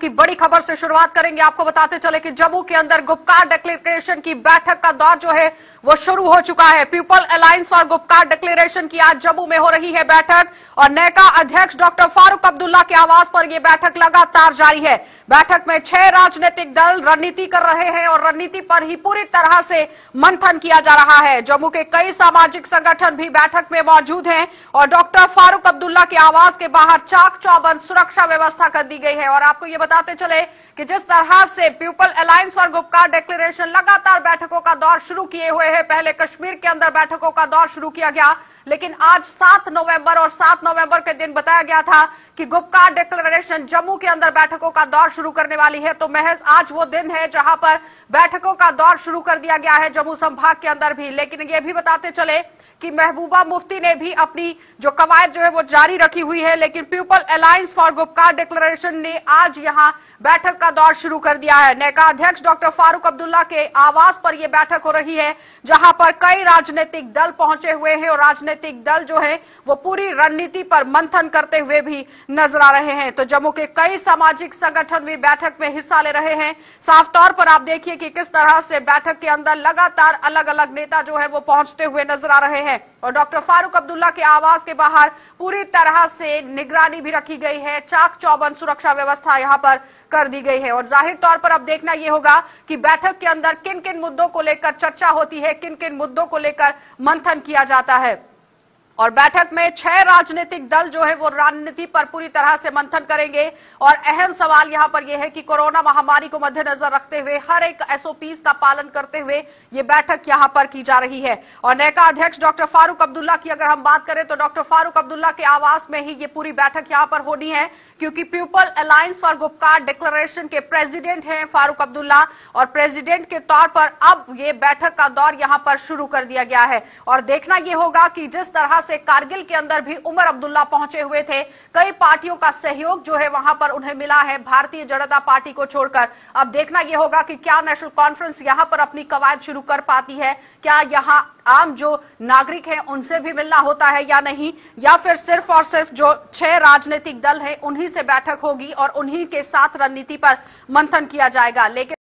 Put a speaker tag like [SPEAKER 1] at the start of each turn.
[SPEAKER 1] की बड़ी खबर से शुरुआत करेंगे आपको बताते चले कि जम्मू के अंदर गुप्कार डिक्लेरेशन की बैठक का दौर जो है वो शुरू हो चुका है people alliance for Gupkar declaration की आज जम्मू में हो रही है बैठक और नेका अध्यक्ष डॉक्टर फारूक अब्दुल्ला के आवास पर यह बैठक लगातार जारी है बैठक में छह राजनीतिक दल रणनीति कर रहे हैं और रणनीति पर ही पूरी तरह से मंथन किया जा रहा है जम्मू के कई सामाजिक संगठन भी बैठक में मौजूद है और डॉक्टर फारूक अब्दुल्ला के आवास के बाहर चाक चौबंद सुरक्षा व्यवस्था कर दी गई है और आपको यह बताते चले कि जिस तरह से people alliance for Gupkar declaration लगातार बैठकों का दौर शुरू किए हुए है पहले कश्मीर के अंदर बैठकों का दौर शुरू किया गया लेकिन आज 7 नवंबर और 7 नवंबर के दिन बताया गया था कि गुप्कार डेक्लेरेशन जम्मू के अंदर बैठकों का दौर शुरू करने वाली है तो महज आज वो दिन है जहां पर बैठकों का दौर शुरू कर दिया गया है जम्मू संभाग के अंदर भी लेकिन ये भी बताते चले कि महबूबा मुफ्ती ने भी अपनी जो कवायद जो है वो जारी रखी हुई है लेकिन people alliance for Gupkar declaration ने आज यहां यहां बैठक का दौर शुरू कर दिया है नेका अध्यक्ष डॉक्टर फारूक अब्दुल्ला के आवास पर यह बैठक हो रही है जहां पर कई राजनीतिक दल पहुंचे हुए हैं और राजनीतिक दल जो है वो पूरी रणनीति पर मंथन करते हुए भी नजर आ रहे हैं तो जम्मू के कई सामाजिक संगठन भी बैठक में हिस्सा ले रहे हैं साफ तौर पर आप देखिए कि किस तरह से बैठक के अंदर लगातार अलग अलग नेता जो है वो पहुंचते हुए नजर आ रहे हैं और डॉक्टर फारूक अब्दुल्ला के आवास के बाहर पूरी तरह से निगरानी भी रखी गई है चाक चौबंद सुरक्षा व्यवस्था यहाँ पर पर कर दी गई है और जाहिर तौर पर अब देखना यह होगा कि बैठक के अंदर किन किन मुद्दों को लेकर चर्चा होती है किन किन मुद्दों को लेकर मंथन किया जाता है और बैठक में छह राजनीतिक दल जो है वो रणनीति पर पूरी तरह से मंथन करेंगे और अहम सवाल यहां पर यह है कि कोरोना महामारी को मद्देनजर रखते हुए हर एक एसओपी का पालन करते हुए ये बैठक यहां पर की जा रही है और नेका अध्यक्ष डॉक्टर फारूक अब्दुल्ला की अगर हम बात करें तो डॉक्टर फारूक अब्दुल्ला के आवास में ही ये पूरी बैठक यहां पर होनी है क्योंकि people alliance for Gupkar declaration के प्रेसिडेंट हैं फारूक अब्दुल्ला और प्रेसिडेंट के तौर पर अब ये बैठक का दौर यहां पर शुरू कर दिया गया है और देखना यह होगा कि जिस तरह से से कारगिल के अंदर भी उमर अब्दुल्ला पहुंचे हुए थे कई पार्टियों का सहयोग जो है वहां पर उन्हें मिला है भारतीय जनता पार्टी को छोड़कर अब देखना यह होगा कि क्या नेशनल कॉन्फ्रेंस यहां पर अपनी कवायद शुरू कर पाती है क्या यहां आम जो नागरिक है उनसे भी मिलना होता है या नहीं या फिर सिर्फ और सिर्फ जो छह राजनीतिक दल है उन्हीं से बैठक होगी और उन्हीं के साथ रणनीति पर मंथन किया जाएगा लेकिन